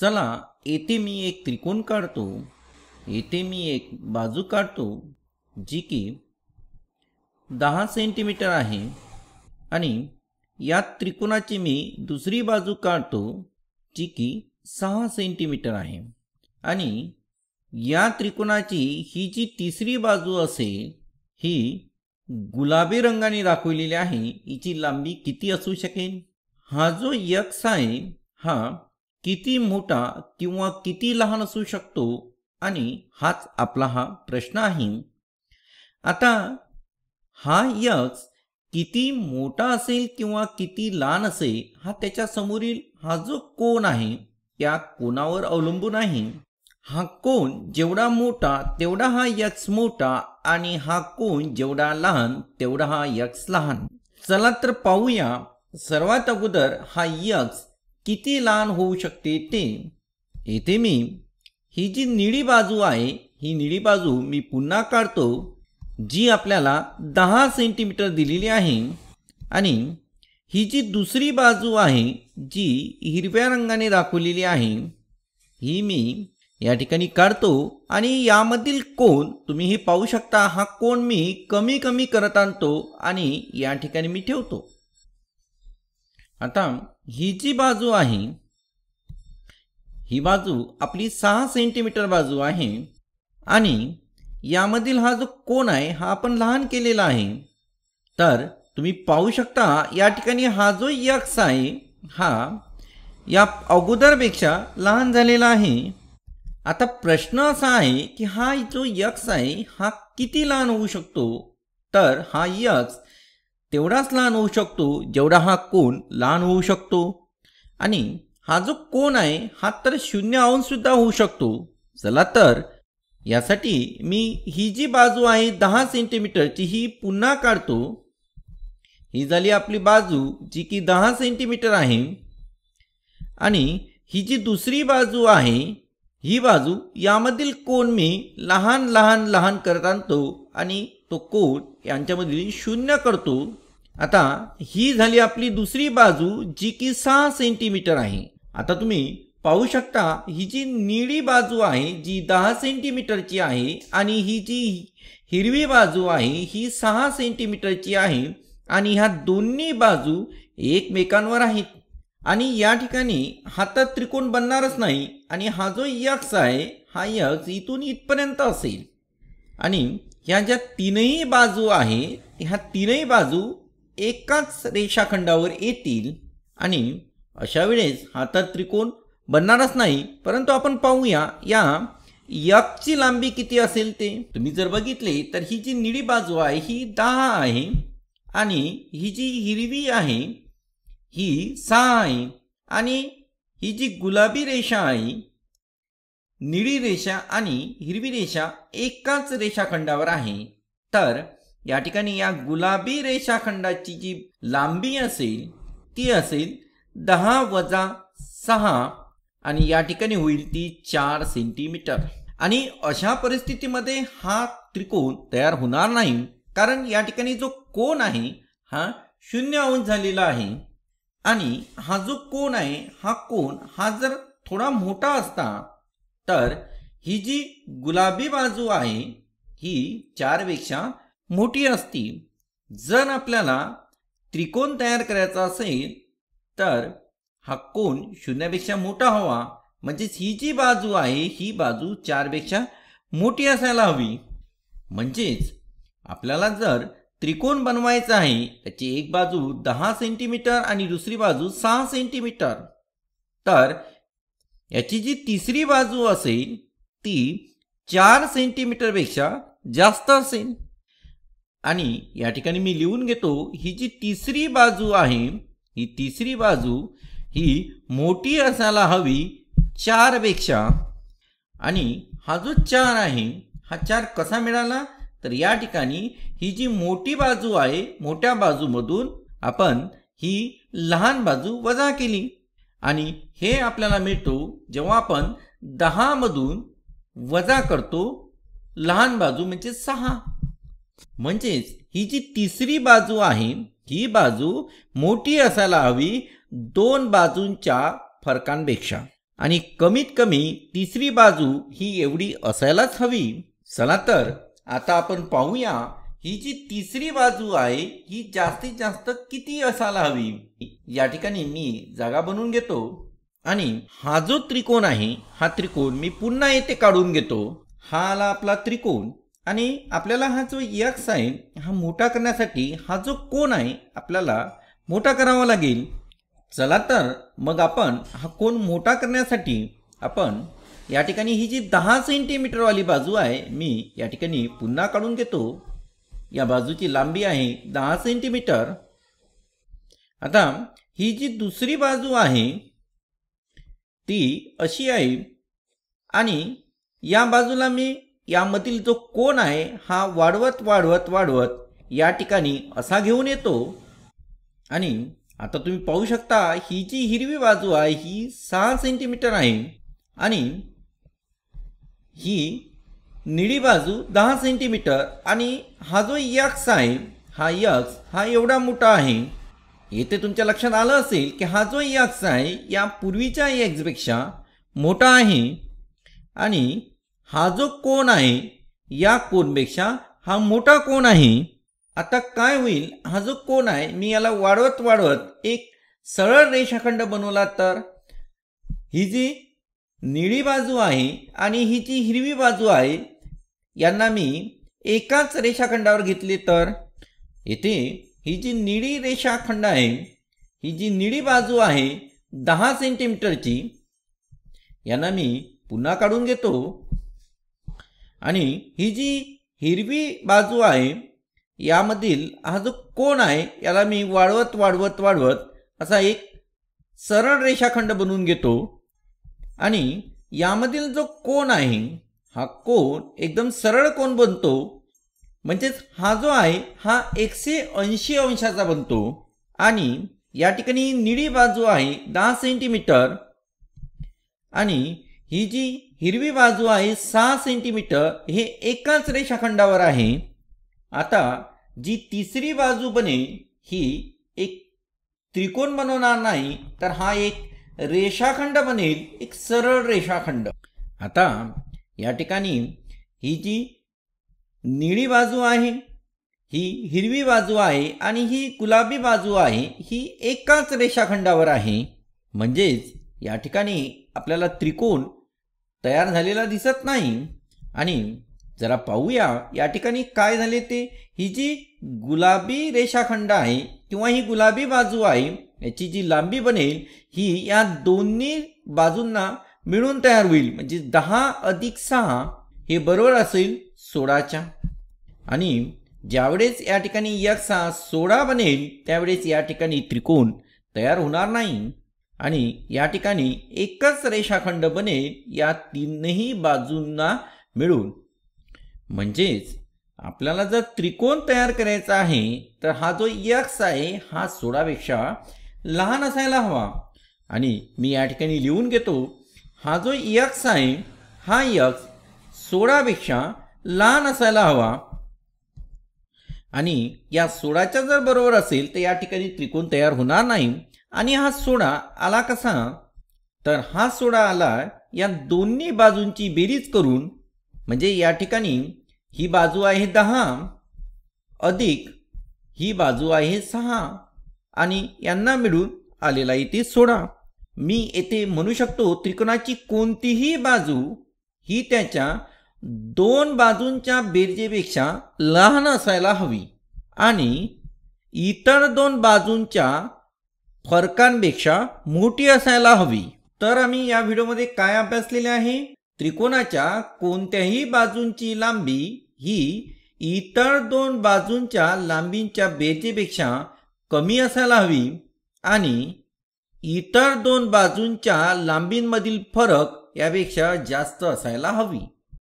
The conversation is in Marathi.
चला येथे मी एक त्रिकोण काढतो येथे मी एक बाजू काढतो जी की दहा सेंटीमीटर आहे आणि या त्रिकोणाची मी दुसरी बाजू काढतो जी की सहा सेंटीमीटर आहे आणि या त्रिकोणाची ही जी तिसरी बाजू असेल ही गुलाबी रंगाने दाखवलेली आहे हिची लांबी किती असू शकेल हा जो यक्स आहे हा किती मोठा किंवा किती लहान असू शकतो आणि हाच आपला हा प्रश्न आहे आता हा यज किती मोठा असेल किंवा किती लहान असेल हा त्याच्या समोरील हा जो कोण आहे या कोणावर अवलंबून आहे हा कोण जेवढा मोठा तेवढा हा यक्स मोठा आणि हा कोण जेवढा लहान तेवढा हा यक्स लहान चला तर पाहूया सर्वात अगोदर हा यक्स किती लहान होऊ शकते ते येथे मी ही जी निळी बाजू आहे ही निळी बाजू मी पुन्हा काढतो जी आपल्याला दहा सेंटीमीटर दिलेली आहे आणि ही जी दुसरी बाजू आहे जी हिरव्या रंगाने दाखवलेली आहे ही मी या ठिकाणी काढतो आणि यामधील कोण तुम्ही हे पाहू शकता हा कोण मी कमी कमी करत आणतो आणि या ठिकाणी मी ठेवतो आता ही जी बाजू आहे ही बाजू आपली सहा सेंटीमीटर बाजू आहे आणि यामधील हा जो कोण आहे हा आपण लहान केलेला आहे तर तुम्ही पाहू शकता या ठिकाणी हा जो यक्स आहे हा या अगोदरपेक्षा लहान झालेला आहे आता प्रश्न असा आहे की हा जो यक्स आहे हा किती लहान होऊ शकतो तर हा यक्स तेवढाच लहान होऊ शकतो जेवढा हा कोण लहान होऊ शकतो आणि हा जो कोण आहे हा तर शून्य सुद्धा होऊ शकतो चला तर यासाठी मी ही जी बाजू आहे दहा सेंटीमीटरची ही पुन्हा काढतो ही झाली आपली बाजू जी की दहा सेंटीमीटर आहे आणि ही जी दुसरी बाजू आहे ही बाजू यामधील कोण मी लहान लहान लहान करत आणतो आणि तो कोण यांच्यामधील शून्य करतो आता ही झाली आपली दुसरी बाजू जी की सहा सेंटीमीटर आहे आता तुम्ही पाहू शकता ही जी निळी बाजू आहे जी दहा सेंटीमीटरची आहे आणि ही जी हिरवी बाजू आहे ही सहा सेंटीमीटरची आहे आणि ह्या दोन्ही बाजू एकमेकांवर आहेत आणि या ठिकाणी हातात त्रिकोण बनणारच नाही आणि हा जो यक्स आहे हा यक्स इथून इथपर्यंत असेल आणि ह्या ज्या तीनही बाजू आहे ह्या तीनही बाजू एकाच रेषाखंडावर येतील आणि अशा वेळेस हातात त्रिकोण बनणारच नाही परंतु आपण पाहूया या यकची लांबी किती असेल ते तुम्ही जर बघितले तर ही जी निळी बाजू आहे ही दहा आहे आणि ही जी हिरवी आहे ही सहा आहे आणि ही जी गुलाबी रेषा आहे निळी रेषा आणि हिरवी रेषा एकाच रेषाखंडावर आहे तर या ठिकाणी या गुलाबी रेषाखंडाची जी लांबी असेल ती असेल दहा वजा सहा आणि या ठिकाणी होईल ती चार सेंटीमीटर आणि अशा परिस्थितीमध्ये हा त्रिकोण तयार होणार नाही कारण या ठिकाणी जो कोण आहे हा शून्य अंश झालेला आहे आणि हा जो कोण आहे हा कोण हा जर थोडा मोठा असता तर ही जी गुलाबी बाजू आहे ही चारपेक्षा मोठी असती जर आपल्याला त्रिकोण तयार करायचा असेल तर हा कोण शून्यापेक्षा मोठा हवा म्हणजेच ही जी बाजू आहे ही बाजू चारपेक्षा मोठी असायला हवी म्हणजेच आपल्याला जर त्रिकोण बनवायचा आहे त्याची एक बाजू दहा सेंटीमीटर आणि दुसरी बाजू सहा सेंटीमीटर तर याची जी तिसरी बाजू असेल ती चार सेंटीमीटरपेक्षा जास्त असेल आणि या ठिकाणी मी लिहून घेतो ही जी तिसरी बाजू आहे ही तिसरी बाजू ही मोठी असायला हवी चारपेक्षा आणि हा जो चार आहे हा चार कसा मिळाला तर या ठिकाणी ही जी मोठी बाजू आहे मोठ्या बाजूमधून आपण ही लहान बाजू वजा केली आणि हे आपल्याला मिळतो जेव्हा आपण दहामधून वजा करतो लहान बाजू म्हणजे सहा म्हणजेच ही जी तिसरी बाजू आहे ही बाजू मोठी असायला हवी दोन बाजूंच्या फरकांपेक्षा आणि कमीत कमी तिसरी बाजू ही एवढी असायलाच हवी चला तर आता आपण पाहूया ही जी तिसरी बाजू आहे ही जास्तीत जास्त किती असायला हवी या ठिकाणी मी जागा बनवून घेतो आणि हा जो त्रिकोण आहे हा त्रिकोण मी पुन्हा येथे काढून घेतो हा आला आपला त्रिकोण आणि आपल्याला हा जो यक्स आहे हा मोठा करण्यासाठी हा जो कोण आहे आपल्याला मोठा करावा लागेल चला तर मग आपण हा कोण मोठा करण्यासाठी आपण या ठिकाणी ही जी दहा सेंटीमीटरवाली बाजू आहे मी या ठिकाणी पुन्हा काढून घेतो या बाजूची लांबी आहे दहा सेंटीमीटर आता ही जी दुसरी बाजू आहे ती अशी आहे आणि या बाजूला मी यामधील जो कोण आहे हा वाढवत वाढवत वाढवत या ठिकाणी असा घेऊन येतो आणि आता तुम्ही पाहू शकता ही जी हिरवी बाजू आहे ही सहा सेंटीमीटर आहे आणि ही निळी बाजू दहा सेंटीमीटर आणि हा जो यक्स आहे हा यक्स हा एवढा मोठा आहे येथे तुमच्या लक्षात आलं असेल की हा जो यक्स आहे या पूर्वीच्या यक्सपेक्षा मोठा आहे आणि हा जो कोण आहे या कोणपेक्षा हा मोठा कोण आहे आता काय होईल हा जो कोण आहे मी याला वाढवत वाढवत एक सरळ रेषाखंड बनवला तर ही जी निळी बाजू आहे आणि ही जी हिरवी बाजू आहे यांना मी एकाच रेषाखंडावर घेतली तर येथे ही जी निळी रेषाखंड आहे ही जी निळी बाजू आहे दहा सेंटीमीटरची यांना मी पुन्हा काढून घेतो आणि ही जी हिरवी बाजू आहे यामधील हा जो कोण आहे याला मी वाढवत वाढवत वाढवत असा एक सरळ रेषाखंड बनवून घेतो आणि यामधील जो कोण आहे हा कोण एकदम सरळ कोण बनतो म्हणजेच हा जो आहे हा एकशे ऐंशी अंशाचा बनतो आणि या ठिकाणी निळी बाजू आहे दहा सेंटीमीटर आणि ही जी हिरवी बाजू आहे सहा सेंटीमीटर हे एकाच रेषाखंडावर आहे आता जी तिसरी बाजू बने ही एक त्रिकोण बनवणार नाही तर हा एक रेषाखंड बनेल एक सरळ रेषाखंड आता या ठिकाणी ही जी निळी बाजू आहे ही हिरवी बाजू आहे आणि ही गुलाबी बाजू आहे ही एकाच रेषाखंडावर आहे म्हणजेच या ठिकाणी आपल्याला त्रिकोण तयार झालेला दिसत नाही आणि जरा पाहूया या ठिकाणी काय झाले ते ही जी गुलाबी रेषाखंड आहे किंवा ही गुलाबी बाजू आहे याची जी लांबी बनेल ही या दोन्ही बाजूंना मिळून तयार होईल म्हणजे दहा अधिक सहा हे बरोबर असेल सोळाच्या आणि ज्यावेळेस या ठिकाणी एक सहा सोळा बनेल त्यावेळेस या ठिकाणी त्रिकोण तयार होणार नाही आणि या ठिकाणी एकच रेषाखंड बनेल या तीनही बाजूंना मिळून म्हणजेच आपल्याला जर त्रिकोण तयार करायचा आहे तर हा जो यक्स आहे हा सोळापेक्षा लहान असायला हवा आणि मी या ठिकाणी लिहून घेतो हा जो यक्स आहे हा यक्स सोळापेक्षा लहान असायला हवा आणि या सोळाच्या जर बरोबर असेल तर या ठिकाणी त्रिकोण तयार होणार नाही आणि हा सोडा आला कसा तर हा सोडा आला या दोन्ही बाजूंची बेरीज करून म्हणजे या ठिकाणी ही बाजू आहे दहा अधिक ही बाजू आहे सहा आणि यांना मिळून आलेला इथे सोडा मी येथे म्हणू शकतो त्रिकोणाची कोणतीही बाजू ही त्याच्या दोन बाजूंच्या बेरजेपेक्षा लहान असायला हवी आणि इतर दोन बाजूंच्या फरकांपेक्षा मोठी असायला हवी तर आम्ही या व्हिडिओमध्ये काय अभ्यासलेले आहे त्रिकोणाच्या कोणत्याही बाजूंची लांबी ही इतर दोन बाजूंच्या लांबींच्या बेजेपेक्षा कमी असायला हवी आणि इतर दोन बाजूंच्या लांबींमधील फरक यापेक्षा जास्त असायला हवी